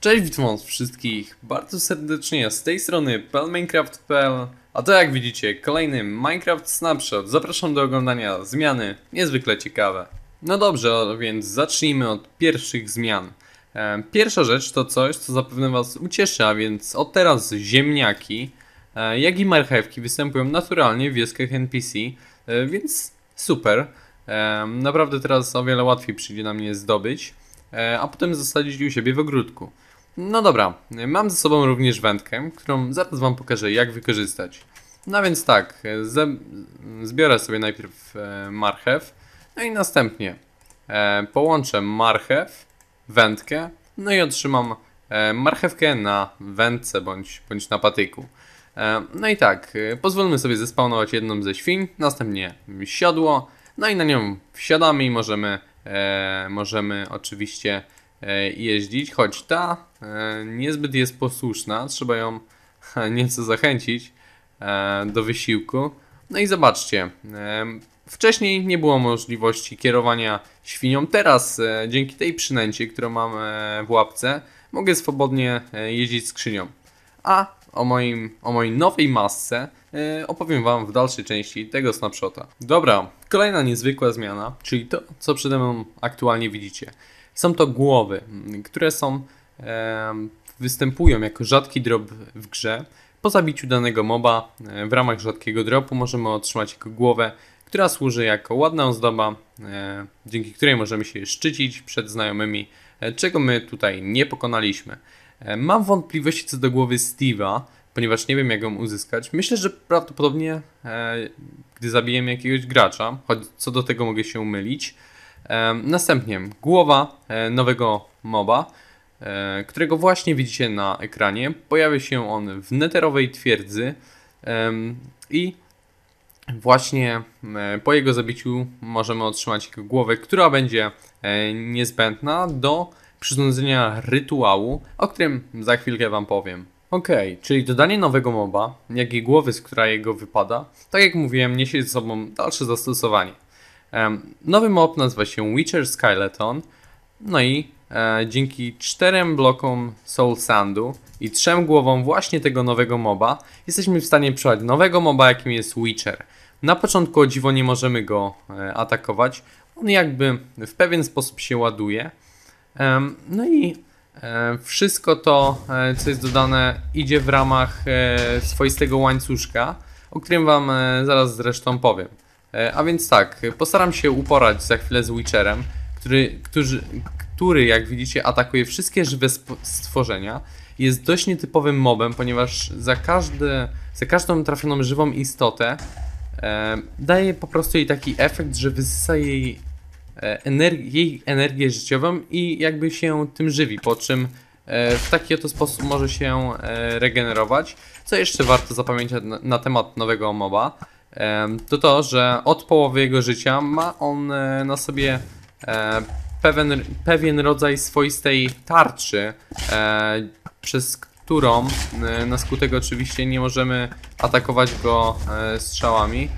Cześć, witam was wszystkich bardzo serdecznie, z tej strony pelminecraft.pl A to jak widzicie, kolejny Minecraft Snapshot. Zapraszam do oglądania zmiany, niezwykle ciekawe. No dobrze, więc zacznijmy od pierwszych zmian. E, pierwsza rzecz to coś, co zapewne was ucieszy, a więc od teraz ziemniaki, e, jak i marchewki występują naturalnie w wioskach NPC, e, więc super. Naprawdę teraz o wiele łatwiej przyjdzie nam je zdobyć a potem zasadzić u siebie w ogródku. No dobra, mam ze sobą również wędkę, którą zaraz Wam pokażę jak wykorzystać. No więc tak, zbiorę sobie najpierw e, marchew, no i następnie e, połączę marchew, wędkę, no i otrzymam e, marchewkę na wędce bądź, bądź na patyku. No i tak, pozwolimy sobie zespawnować jedną ze świń, następnie siodło, no i na nią wsiadamy i możemy, możemy oczywiście jeździć, choć ta E, niezbyt jest posłuszna, trzeba ją nieco zachęcić e, do wysiłku. No i zobaczcie, e, wcześniej nie było możliwości kierowania świnią, teraz dzięki tej przynęcie, którą mam w łapce, mogę swobodnie jeździć skrzynią. A o, moim, o mojej nowej masce opowiem Wam w dalszej części tego snapshota. Dobra, kolejna niezwykła zmiana, czyli to, co przede mną aktualnie widzicie. Są to głowy, które są występują jako rzadki drop w grze. Po zabiciu danego moba w ramach rzadkiego dropu możemy otrzymać jego głowę, która służy jako ładna ozdoba, dzięki której możemy się szczycić przed znajomymi, e, czego my tutaj nie pokonaliśmy. E, mam wątpliwości co do głowy Steve'a, ponieważ nie wiem jak ją uzyskać. Myślę, że prawdopodobnie e, gdy zabijemy jakiegoś gracza, choć co do tego mogę się mylić. Następnie głowa nowego moba E, którego właśnie widzicie na ekranie. Pojawia się on w neterowej twierdzy i właśnie e, po jego zabiciu możemy otrzymać głowę, która będzie e, niezbędna do przyrządzenia rytuału, o którym za chwilkę Wam powiem. OK, czyli dodanie nowego moba, jak i głowy, z która jego wypada, tak jak mówiłem, niesie ze sobą dalsze zastosowanie. Nowy mob nazywa się Witcher Skeleton, no i E, dzięki czterem blokom Soul Sandu i trzem głowom właśnie tego nowego moba jesteśmy w stanie przełać nowego moba, jakim jest Witcher. Na początku o dziwo nie możemy go e, atakować. On jakby w pewien sposób się ładuje. No i e, wszystko to, co jest dodane, idzie w ramach swoistego łańcuszka, o którym Wam zaraz zresztą powiem. A więc tak, postaram się uporać za chwilę z Witcherem, który, który, który jak widzicie atakuje wszystkie żywe stworzenia. Jest dość nietypowym mobem, ponieważ za, każdy, za każdą trafioną żywą istotę e, daje po prostu jej taki efekt, że wysysa jej, e, energi jej energię życiową i jakby się tym żywi, po czym e, w taki oto sposób może się e, regenerować. Co jeszcze warto zapamiętać na, temat nowego moba, e, to to, że od połowy jego życia ma on na sobie pewien, pewien rodzaj swoistej tarczy, e, przez którą e, na skutek oczywiście nie możemy atakować go e, strzałami.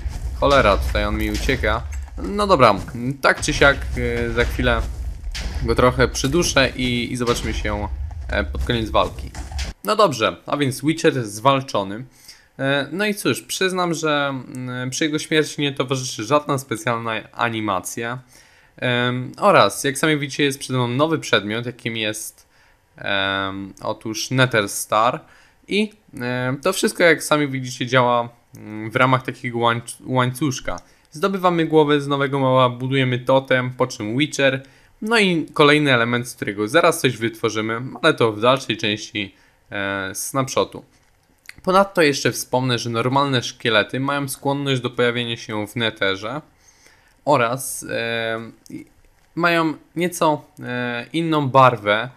Cholera, tutaj on mi ucieka. No dobra, tak czy siak e, za chwilę go trochę przyduszę i, i zobaczymy się e, pod koniec walki. No dobrze, a więc Witcher zwalczony. E, no i cóż, przyznam, że mm, przy jego śmierci nie towarzyszy żadna specjalna animacja. Oraz, jak sami widzicie, jest przede mną nowy przedmiot, jakim jest otóż Nether Star. I to wszystko, jak sami widzicie, działa mm, w ramach takiego łańcuszka. Zdobywamy głowę z nowego mała, budujemy totem, po czym Witcher. No i kolejny element, z którego zaraz coś wytworzymy, ale to w dalszej części e, snapshotu. Ponadto jeszcze wspomnę, że normalne szkielety mają skłonność do pojawienia się w neterze, oraz mają nieco e, inną barwę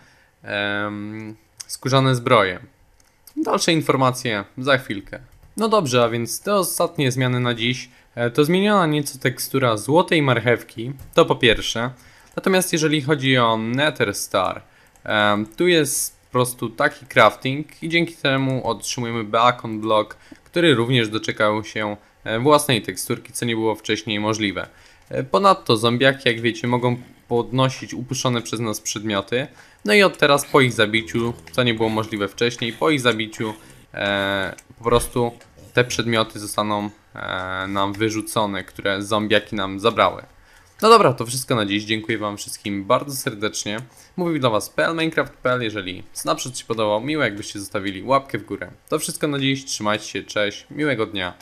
skórzane zbroje. Dalsze informacje za chwilkę. No dobrze, a więc te ostatnie zmiany na dziś e, to zmieniona nieco tekstura złotej marchewki, to po pierwsze. Natomiast jeżeli chodzi o Nether Star, tu jest po prostu taki crafting i dzięki temu otrzymujemy Beacon Block, który również doczekał się e, własnej teksturki, co nie było wcześniej możliwe. E, Ponadto zombiaki, jak wiecie, mogą podnosić upuszczone przez nas przedmioty. No i od teraz po ich zabiciu, co nie było możliwe wcześniej, po ich zabiciu e, po prostu te przedmioty zostaną e, nam wyrzucone, które zombiaki nam zabrały. No dobra, to wszystko na dziś. Dziękuję Wam wszystkim bardzo serdecznie. Mówił dla Was PL Minecraft.pl. Jeżeli snapshot Ci podobał, miło jakbyście zostawili łapkę w górę. To wszystko na dziś. Trzymajcie się, cześć, miłego dnia.